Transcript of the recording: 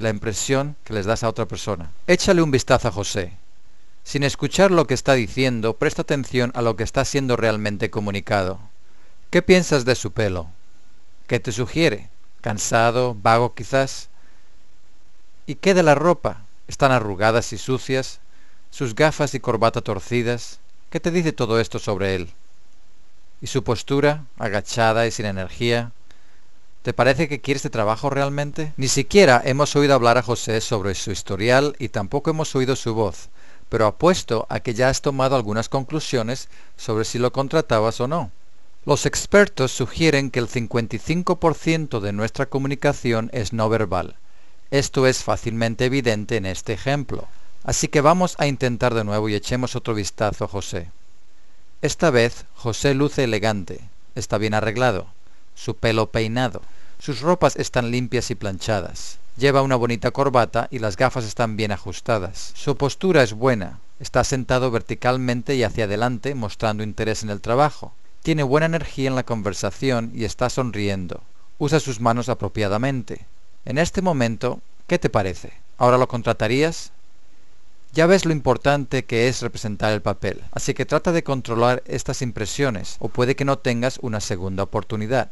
la impresión que les das a otra persona. Échale un vistazo a José. Sin escuchar lo que está diciendo, presta atención a lo que está siendo realmente comunicado. ¿Qué piensas de su pelo? ¿Qué te sugiere? ¿Cansado? ¿Vago quizás? ¿Y qué de la ropa? ¿Están arrugadas y sucias? ¿Sus gafas y corbata torcidas? ¿Qué te dice todo esto sobre él? ¿Y su postura, agachada y sin energía? ¿Te parece que quieres este trabajo realmente? Ni siquiera hemos oído hablar a José sobre su historial y tampoco hemos oído su voz, pero apuesto a que ya has tomado algunas conclusiones sobre si lo contratabas o no. Los expertos sugieren que el 55% de nuestra comunicación es no verbal. Esto es fácilmente evidente en este ejemplo. Así que vamos a intentar de nuevo y echemos otro vistazo a José. Esta vez José luce elegante, está bien arreglado su pelo peinado. Sus ropas están limpias y planchadas. Lleva una bonita corbata y las gafas están bien ajustadas. Su postura es buena. Está sentado verticalmente y hacia adelante mostrando interés en el trabajo. Tiene buena energía en la conversación y está sonriendo. Usa sus manos apropiadamente. En este momento, ¿qué te parece? ¿Ahora lo contratarías? Ya ves lo importante que es representar el papel, así que trata de controlar estas impresiones o puede que no tengas una segunda oportunidad.